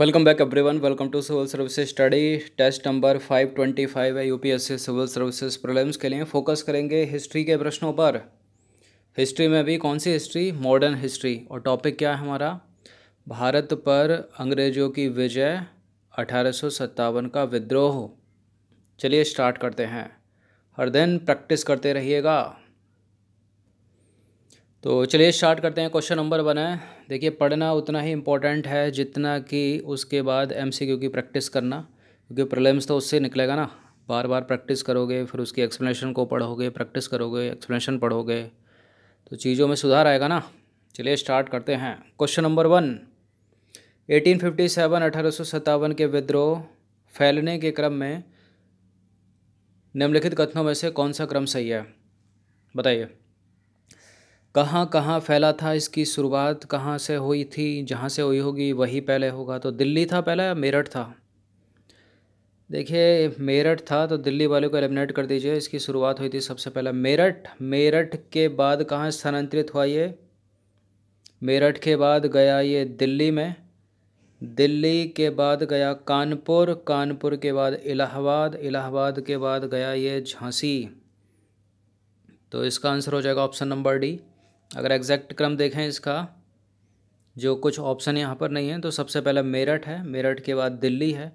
welcome back everyone welcome to civil services study test number five twenty five है UPSC civil services problems के लिए focus करेंगे history के प्रश्नों पर हिस्ट्री में भी कौन सी हिस्ट्री मॉडर्न हिस्ट्री और टॉपिक क्या है हमारा भारत पर अंग्रेजों की विजय अठारह का विद्रोह चलिए स्टार्ट करते हैं हर दिन प्रैक्टिस करते रहिएगा तो चलिए स्टार्ट करते हैं क्वेश्चन नंबर वन है देखिए पढ़ना उतना ही इम्पोर्टेंट है जितना कि उसके बाद एमसीक्यू की प्रैक्टिस करना क्योंकि प्रॉब्लम्स तो उससे निकलेगा ना बार बार प्रैक्टिस करोगे फिर उसकी एक्सप्लेनेशन को पढ़ोगे प्रैक्टिस करोगे एक्सप्लेनेशन पढ़ोगे तो चीज़ों में सुधार आएगा ना चलिए स्टार्ट करते हैं क्वेश्चन नंबर वन सेवन अठारह के विद्रोह फैलने के क्रम में निम्नलिखित कथनों में से कौन सा क्रम सही है बताइए कहाँ कहाँ फैला था इसकी शुरुआत कहाँ से हुई थी जहाँ से हुई होगी वही पहले होगा तो दिल्ली था पहला या मेरठ था देखिए मेरठ था तो दिल्ली वाले को एलिमिनेट कर दीजिए इसकी शुरुआत हुई थी सबसे पहला मेरठ मेरठ के बाद कहाँ स्थानांतरित हुआ ये मेरठ के बाद गया ये दिल्ली में दिल्ली के बाद गया कानपुर कानपुर के बाद इलाहाबाद इलाहाबाद के बाद गया ये झांसी तो इसका आंसर हो जाएगा ऑप्शन नंबर डी अगर एग्जैक्ट क्रम देखें इसका जो कुछ ऑप्शन यहाँ पर नहीं है तो सबसे पहले मेरठ है मेरठ के बाद दिल्ली है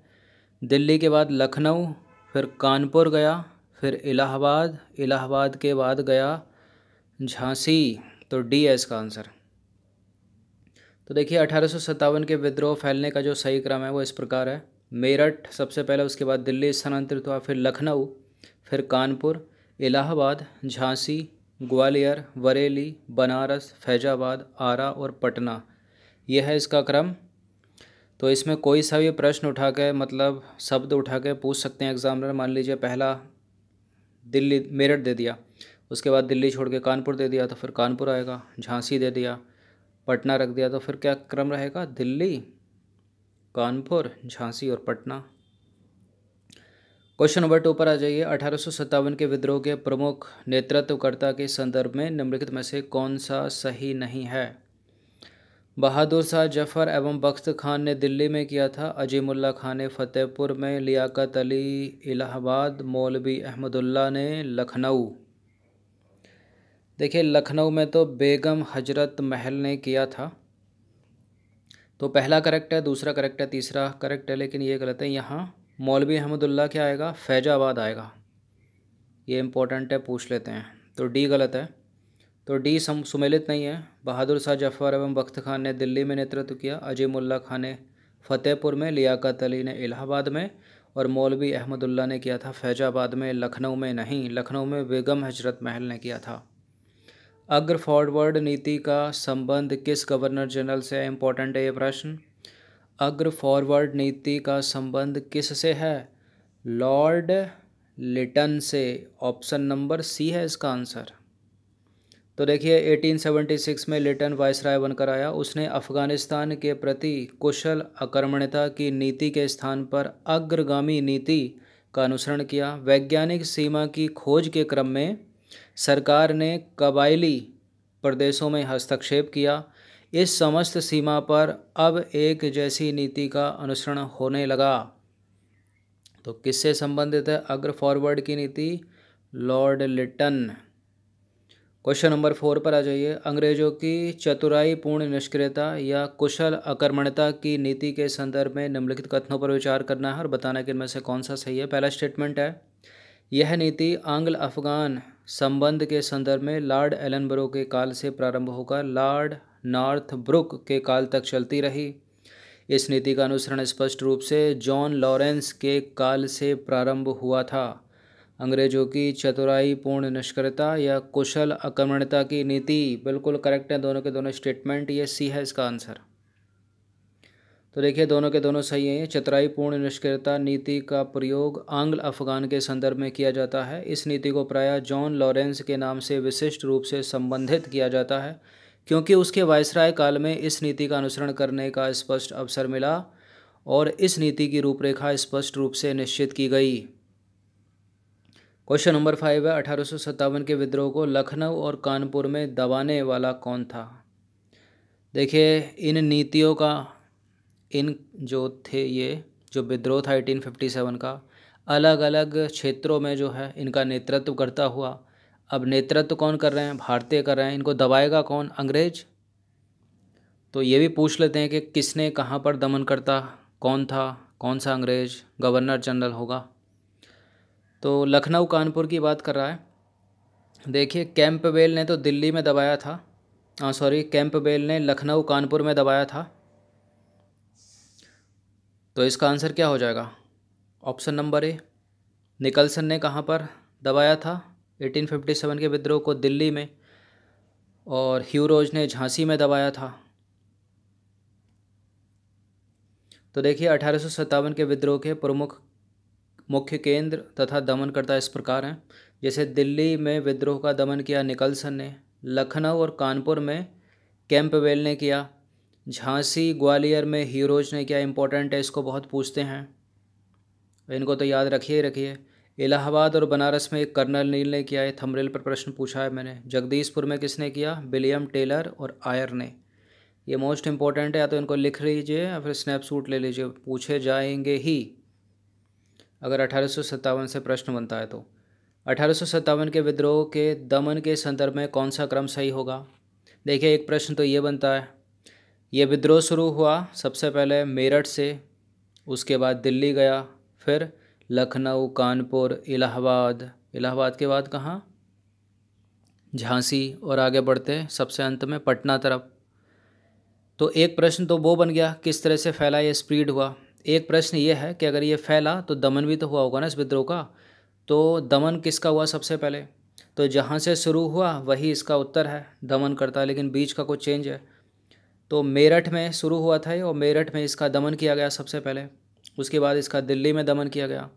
दिल्ली के बाद लखनऊ फिर कानपुर गया फिर इलाहाबाद इलाहाबाद के बाद गया झांसी तो डी है इसका आंसर तो देखिए अठारह के विद्रोह फैलने का जो सही क्रम है वो इस प्रकार है मेरठ सबसे पहले उसके बाद दिल्ली स्थानांतरित हुआ फिर लखनऊ फिर कानपुर इलाहाबाद झांसी ग्वालियर बरेली बनारस फैजाबाद आरा और पटना यह है इसका क्रम तो इसमें कोई सा भी प्रश्न उठा के मतलब शब्द उठा के पूछ सकते हैं एग्ज़ामिनर मान लीजिए पहला दिल्ली मेरठ दे दिया उसके बाद दिल्ली छोड़ के कानपुर दे दिया तो फिर कानपुर आएगा झांसी दे दिया पटना रख दिया तो फिर क्या क्रम रहेगा दिल्ली कानपुर झांसी और पटना क्वेश्चन नंबर टू पर आ जाइए अठारह के विद्रोह के प्रमुख नेतृत्वकर्ता के संदर्भ में निम्नलिखित में से कौन सा सही नहीं है बहादुर शाह जफर एवं बख्त खान ने दिल्ली में किया था अजीमुल्ला खान ने फतेहपुर में लियाकत अली इलाहाबाद मौलवी अहमदुल्ला ने लखनऊ देखिए लखनऊ में तो बेगम हजरत महल ने किया था तो पहला करेक्ट है दूसरा करेक्ट है तीसरा करेक्ट है लेकिन ये गलत है यहाँ मौलवी अहमदुल्ला क्या आएगा फैजाबाद आएगा ये इम्पोर्टेंट है पूछ लेते हैं तो डी गलत है तो डी सम सुमेलित नहीं है बहादुर शाह जफर एवं बख्त खान ने दिल्ली में नेतृत्व किया अजीमुल्ला खान ने फतेहपुर में लियाकत अली ने इलाहाबाद में और मौलवी अहमदुल्ला ने किया था फैजाबाद में लखनऊ में नहीं लखनऊ में बेगम हजरत महल ने किया था अग्र फॉरवर्ड नीति का संबंध किस गवर्नर जनरल से इम्पोर्टेंट है ये प्रश्न अग्र फॉरवर्ड नीति का संबंध किस से है लॉर्ड लिटन से ऑप्शन नंबर सी है इसका आंसर तो देखिए 1876 में लिटन वायसराय बनकर आया उसने अफ़गानिस्तान के प्रति कुशल आक्रमणता की नीति के स्थान पर अग्रगामी नीति का अनुसरण किया वैज्ञानिक सीमा की खोज के क्रम में सरकार ने कबायली प्रदेशों में हस्तक्षेप किया इस समस्त सीमा पर अब एक जैसी नीति का अनुसरण होने लगा तो किससे संबंधित है अग्र फॉरवर्ड की नीति Lord Lytton question number four पर आ जाइए अंग्रेजों की चतुराई पूर्ण निष्क्रियता या कुशल अकर्मणता की नीति के संदर्भ में निम्नलिखित कथनों पर विचार करना है और बताना कि इनमें से कौन सा सही है पहला स्टेटमेंट है यह नीति आंग्ल अफगान संबंध के संदर्भ में लॉर्ड एलनबरो के काल से प्रारंभ होकर लॉर्ड नॉर्थ ब्रुक के काल तक चलती रही इस नीति का अनुसरण स्पष्ट रूप से जॉन लॉरेंस के काल से प्रारंभ हुआ था अंग्रेजों की चतुराई पूर्ण निष्क्रियता या कुशल आक्रमणता की नीति बिल्कुल करेक्ट है दोनों के दोनों स्टेटमेंट ये सी है इसका आंसर तो देखिए दोनों के दोनों सही हैं पूर्ण निष्क्रियता नीति का प्रयोग आंग्ल अफगान के संदर्भ में किया जाता है इस नीति को प्रायः जॉन लॉरेंस के नाम से विशिष्ट रूप से संबंधित किया जाता है क्योंकि उसके वायसराय काल में इस नीति का अनुसरण करने का स्पष्ट अवसर मिला और इस नीति की रूपरेखा स्पष्ट रूप से निश्चित की गई क्वेश्चन नंबर फाइव है अठारह के विद्रोह को लखनऊ और कानपुर में दबाने वाला कौन था देखिए इन नीतियों का इन जो थे ये जो विद्रोह था 1857 का अलग अलग क्षेत्रों में जो है इनका नेतृत्व करता हुआ अब नेतृत्व तो कौन कर रहे हैं भारतीय कर रहे हैं इनको दबाएगा कौन अंग्रेज तो ये भी पूछ लेते हैं कि किसने कहाँ पर दमन करता कौन था कौन सा अंग्रेज गवर्नर जनरल होगा तो लखनऊ कानपुर की बात कर रहा है देखिए कैंपबेल ने तो दिल्ली में दबाया था सॉरी कैंपबेल ने लखनऊ कानपुर में दबाया था तो इसका आंसर क्या हो जाएगा ऑप्शन नंबर ए निकलसन ने कहाँ पर दबाया था 1857 के विद्रोह को दिल्ली में और ह्यूरोज ने झांसी में दबाया था तो देखिए अठारह के विद्रोह के प्रमुख मुख्य केंद्र तथा दमनकर्ता इस प्रकार हैं जैसे दिल्ली में विद्रोह का दमन किया निकलसन ने लखनऊ और कानपुर में कैंपवेल ने किया झांसी ग्वालियर में हीरोज ने किया इम्पोर्टेंट है इसको बहुत पूछते हैं इनको तो याद रखिए ही रखिए इलाहाबाद और बनारस में एक कर्नल नील ने किया है थमरेल पर प्रश्न पूछा है मैंने जगदीशपुर में किसने किया विलियम टेलर और आयर ने ये मोस्ट इम्पॉर्टेंट है या तो इनको लिख लीजिए या फिर स्नैपसूट ले लीजिए पूछे जाएंगे ही अगर अठारह से प्रश्न बनता है तो अठारह के विद्रोह के दमन के संदर्भ में कौन सा क्रम सही होगा देखिए एक प्रश्न तो ये बनता है ये विद्रोह शुरू हुआ सबसे पहले मेरठ से उसके बाद दिल्ली गया फिर लखनऊ कानपुर इलाहाबाद इलाहाबाद के बाद कहाँ झांसी और आगे बढ़ते सबसे अंत में पटना तरफ तो एक प्रश्न तो वो बन गया किस तरह से फैला ये स्प्रीड हुआ एक प्रश्न ये है कि अगर ये फैला तो दमन भी तो हुआ होगा ना इस विद्रोह का तो दमन किसका हुआ सबसे पहले तो जहाँ से शुरू हुआ वही इसका उत्तर है दमन करता है लेकिन बीच का कुछ चेंज है तो मेरठ में शुरू हुआ था ये और मेरठ में इसका दमन किया गया सबसे पहले उसके बाद इसका दिल्ली में दमन किया गया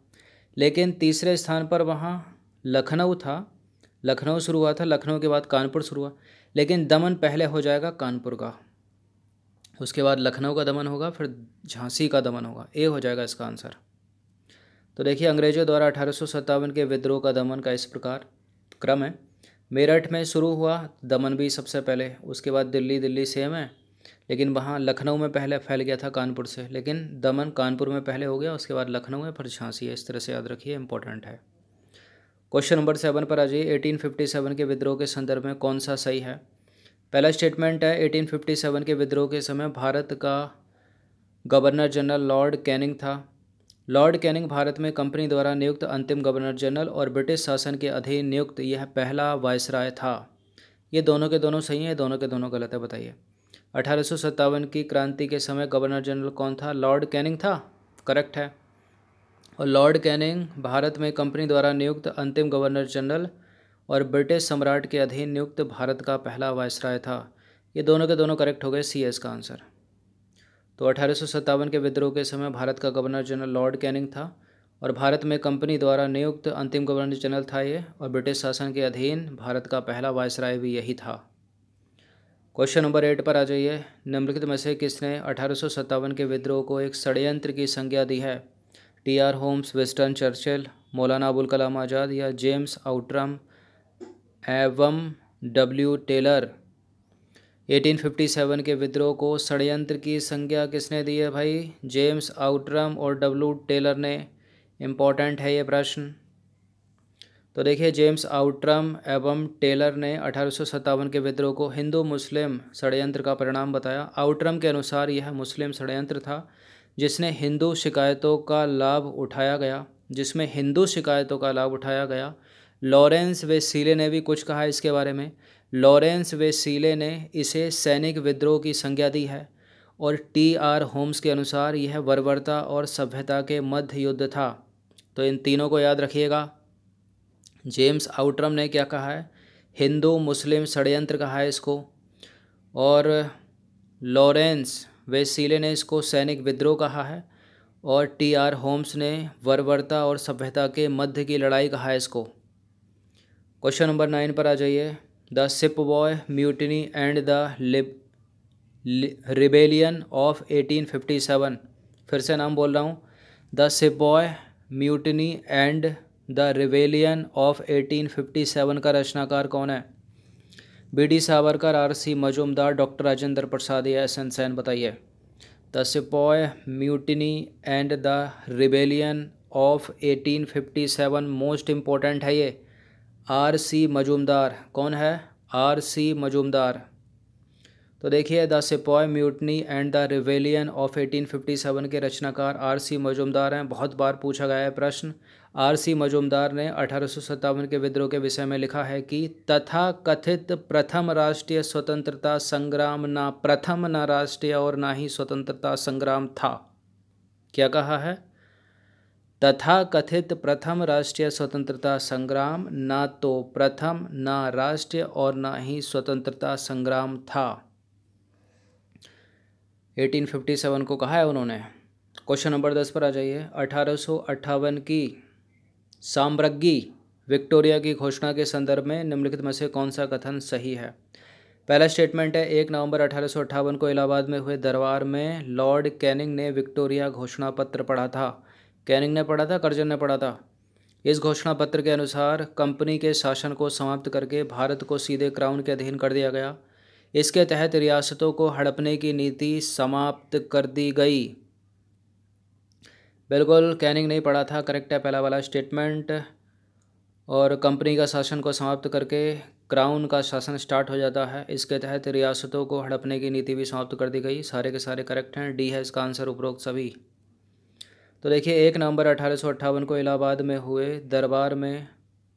लेकिन तीसरे स्थान पर वहाँ लखनऊ था लखनऊ शुरू हुआ था लखनऊ के बाद कानपुर शुरू हुआ लेकिन दमन पहले हो जाएगा कानपुर का उसके बाद लखनऊ का दमन होगा फिर झांसी का दमन होगा ए हो जाएगा इसका आंसर तो देखिए अंग्रेज़ों द्वारा अठारह के विद्रोह का दमन का इस प्रकार क्रम है मेरठ में शुरू हुआ दमन भी सबसे पहले उसके बाद दिल्ली दिल्ली सेम है लेकिन वहाँ लखनऊ में पहले फैल गया था कानपुर से लेकिन दमन कानपुर में पहले हो गया उसके बाद लखनऊ में फिर झांसी है इस तरह से याद रखिए इंपॉर्टेंट है क्वेश्चन नंबर सेवन पर आ जाइए एटीन फिफ्टी सेवन के विद्रोह के संदर्भ में कौन सा सही है पहला स्टेटमेंट है एटीन फिफ्टी सेवन के विद्रोह के समय भारत का गवर्नर जनरल लॉर्ड कैनिंग था लॉर्ड कैनिंग भारत में कंपनी द्वारा नियुक्त अंतिम गवर्नर जनरल और ब्रिटिश शासन के अधीन नियुक्त यह पहला वायसराय था ये दोनों के दोनों सही हैं दोनों के दोनों गलत है बताइए अठारह की क्रांति के समय गवर्नर जनरल कौन था लॉर्ड कैनिंग था करेक्ट है और लॉर्ड कैनिंग भारत में कंपनी द्वारा नियुक्त अंतिम गवर्नर जनरल और ब्रिटिश सम्राट के अधीन नियुक्त भारत का पहला वायसराय था ये दोनों के दोनों करेक्ट हो गए सी एस का आंसर तो अठारह के विद्रोह के समय भारत का गवर्नर जनरल लॉर्ड कैनिंग था और भारत में कंपनी द्वारा नियुक्त अंतिम गवर्नर जनरल था ये और ब्रिटिश शासन के अधीन भारत का पहला वायसराय भी यही था क्वेश्चन नंबर एट पर आ जाइए निम्नलिखित में से किसने अठारह के विद्रोह को एक षडयंत्र की संज्ञा दी है T R Holmes Winston Churchill Maulana Abul Kalam Azad या जेम्स आउट्रम एवम डब्ल्यू टेलर 1857 के विद्रोह को षडयंत्र की संज्ञा किसने दी है भाई जेम्स आउट्रम और डब्ल्यू टेलर ने इम्पॉर्टेंट है ये प्रश्न तो देखिए जेम्स आउट्रम एवं टेलर ने अठारह के विद्रोह को हिंदू मुस्लिम षडयंत्र का परिणाम बताया आउट्रम के अनुसार यह मुस्लिम षडयंत्र था जिसने हिंदू शिकायतों का लाभ उठाया गया जिसमें हिंदू शिकायतों का लाभ उठाया गया लॉरेंस वे सीले ने भी कुछ कहा इसके बारे में लॉरेंस वे सीले ने इसे सैनिक विद्रोह की संज्ञा दी है और टी आर होम्स के अनुसार यह वर्वरता और सभ्यता के मध्य युद्ध था तो इन तीनों को याद रखिएगा जेम्स आउटरम ने क्या कहा है हिंदू मुस्लिम षडयंत्र कहा है इसको और लॉरेंस वेसीले ने इसको सैनिक विद्रोह कहा है और टी आर होम्स ने वर्वरता और सभ्यता के मध्य की लड़ाई कहा है इसको क्वेश्चन नंबर नाइन पर आ जाइए the sepoy mutiny and the लिब रिबेलियन ऑफ 1857 फिर से नाम बोल रहा हूँ the sepoy mutiny and the rebellion of 1857 का रचनाकार कौन है B D Savarkar R C Majumdar doctor Rajendra Prasad या एस एन सैन बताइए the sepoy mutiny and the rebellion of 1857 most important है ये आर सी मजूमदार कौन है आर सी मजूमदार तो देखिए the sepoy mutiny and the rebellion of 1857 के रचनाकार आर सी मजूमदार हैं बहुत बार पूछा गया है प्रश्न आर सी मजूमदार ने अठारह के विद्रोह के विषय में लिखा है कि तथा कथित प्रथम राष्ट्रीय स्वतंत्रता संग्राम ना प्रथम ना राष्ट्रीय और ना ही स्वतंत्रता संग्राम था क्या कहा है तथा कथित प्रथम राष्ट्रीय स्वतंत्रता संग्राम ना तो प्रथम ना राष्ट्रीय और ना ही स्वतंत्रता संग्राम था 1857 को कहा है उन्होंने क्वेश्चन नंबर दस पर आ जाइए अठारह की साम्राज्ञी विक्टोरिया की घोषणा के संदर्भ में निम्नलिखित में से कौन सा कथन सही है पहला स्टेटमेंट है एक नवंबर अठारह को इलाहाबाद में हुए दरबार में लॉर्ड कैनिंग ने विक्टोरिया घोषणा पत्र पढ़ा था कैनिंग ने पढ़ा था कर्जन ने पढ़ा था इस घोषणा पत्र के अनुसार कंपनी के शासन को समाप्त करके भारत को सीधे क्राउन के अधीन कर दिया गया इसके तहत रियासतों को हड़पने की नीति समाप्त कर दी गई बिल्कुल कैनिंग नहीं पड़ा था करेक्ट है पहला वाला स्टेटमेंट और कंपनी का शासन को समाप्त करके क्राउन का शासन स्टार्ट हो जाता है इसके तहत रियासतों को हड़पने की नीति भी समाप्त कर दी गई सारे के सारे करेक्ट हैं डी है इसका आंसर उपरोक्त सभी तो देखिए एक नवंबर अठारह को इलाहाबाद में हुए दरबार में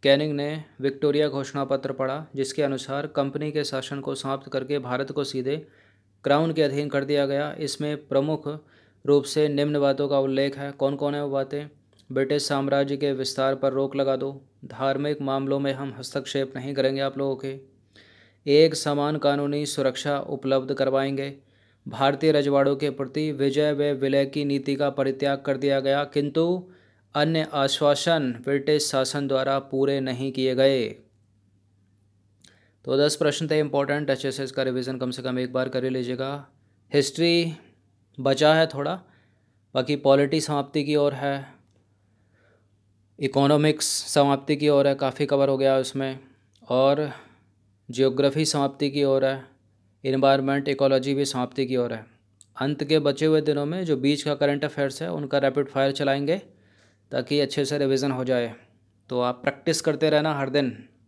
कैनिंग ने विक्टोरिया घोषणा पत्र पढ़ा जिसके अनुसार कंपनी के शासन को समाप्त करके भारत को सीधे क्राउन के अधीन कर दिया गया इसमें प्रमुख रूप से निम्न बातों का उल्लेख है कौन कौन है वो बातें ब्रिटिश साम्राज्य के विस्तार पर रोक लगा दो धार्मिक मामलों में हम हस्तक्षेप नहीं करेंगे आप लोगों के एक समान कानूनी सुरक्षा उपलब्ध करवाएंगे भारतीय रजवाड़ों के प्रति विजय व विलय की नीति का परित्याग कर दिया गया किंतु अन्य आश्वासन ब्रिटिश शासन द्वारा पूरे नहीं किए गए तो दस प्रश्न थे इंपॉर्टेंट एच का रिवीजन रिविज़न कम से कम एक बार कर लीजिएगा हिस्ट्री बचा है थोड़ा बाकी पॉलिटी समाप्ति की ओर है इकोनॉमिक्स समाप्ति की ओर है काफ़ी कवर हो गया उसमें और जियोग्राफी समाप्ति की ओर है इन्वायरमेंट इकोलॉजी भी समाप्ति की ओर है अंत के बचे हुए दिनों में जो बीच का करंट अफेयर्स है उनका रैपिड फायर चलाएंगे ताकि अच्छे से रिविज़न हो जाए तो आप प्रैक्टिस करते रहना हर दिन